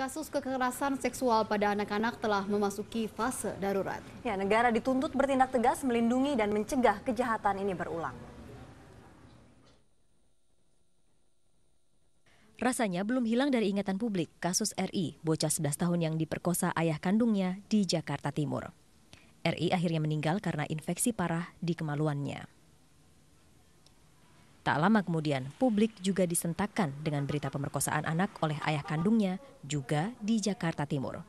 Kasus kekerasan seksual pada anak-anak telah memasuki fase darurat. Ya, negara dituntut bertindak tegas melindungi dan mencegah kejahatan ini berulang. Rasanya belum hilang dari ingatan publik kasus RI, bocah 11 tahun yang diperkosa ayah kandungnya di Jakarta Timur. RI akhirnya meninggal karena infeksi parah di kemaluannya. Tak lama kemudian, publik juga disentakkan dengan berita pemerkosaan anak oleh ayah kandungnya juga di Jakarta Timur.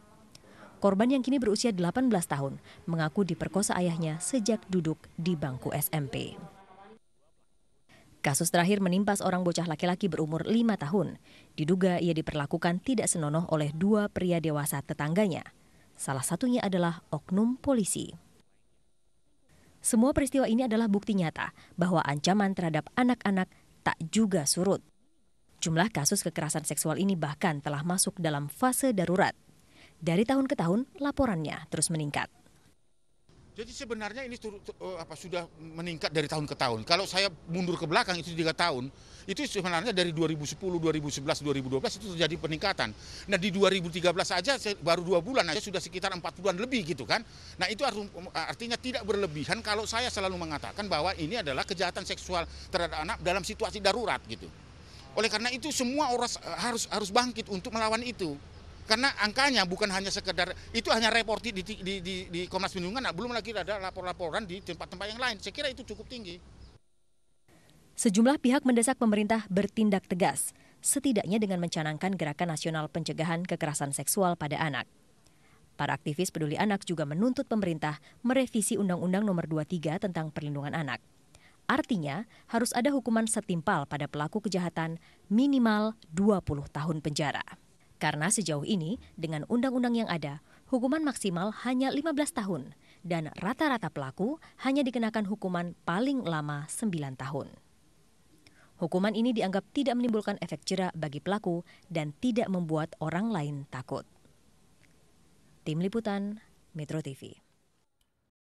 Korban yang kini berusia 18 tahun mengaku diperkosa ayahnya sejak duduk di bangku SMP. Kasus terakhir menimpa seorang bocah laki-laki berumur 5 tahun. Diduga ia diperlakukan tidak senonoh oleh dua pria dewasa tetangganya. Salah satunya adalah oknum polisi. Semua peristiwa ini adalah bukti nyata bahwa ancaman terhadap anak-anak tak juga surut. Jumlah kasus kekerasan seksual ini bahkan telah masuk dalam fase darurat. Dari tahun ke tahun, laporannya terus meningkat. Jadi sebenarnya ini tur, eh, apa, sudah meningkat dari tahun ke tahun. Kalau saya mundur ke belakang itu tiga tahun, itu sebenarnya dari 2010, 2011, 2012 itu terjadi peningkatan. Nah di 2013 saja baru dua bulan aja sudah sekitar 40-an lebih gitu kan. Nah itu artinya tidak berlebihan kalau saya selalu mengatakan bahwa ini adalah kejahatan seksual terhadap anak dalam situasi darurat gitu. Oleh karena itu semua orang eh, harus harus bangkit untuk melawan itu. Karena angkanya bukan hanya sekedar itu hanya report di, di, di, di Komnas Perlindungan, nah, belum lagi ada lapor-laporan di tempat-tempat yang lain. Saya kira itu cukup tinggi. Sejumlah pihak mendesak pemerintah bertindak tegas, setidaknya dengan mencanangkan Gerakan Nasional Pencegahan Kekerasan Seksual pada Anak. Para aktivis peduli anak juga menuntut pemerintah merevisi Undang-Undang Nomor 23 tentang Perlindungan Anak. Artinya, harus ada hukuman setimpal pada pelaku kejahatan minimal 20 tahun penjara. Karena sejauh ini, dengan undang-undang yang ada, hukuman maksimal hanya 15 tahun dan rata-rata pelaku hanya dikenakan hukuman paling lama 9 tahun. Hukuman ini dianggap tidak menimbulkan efek jera bagi pelaku dan tidak membuat orang lain takut. Tim Liputan, Metro TV.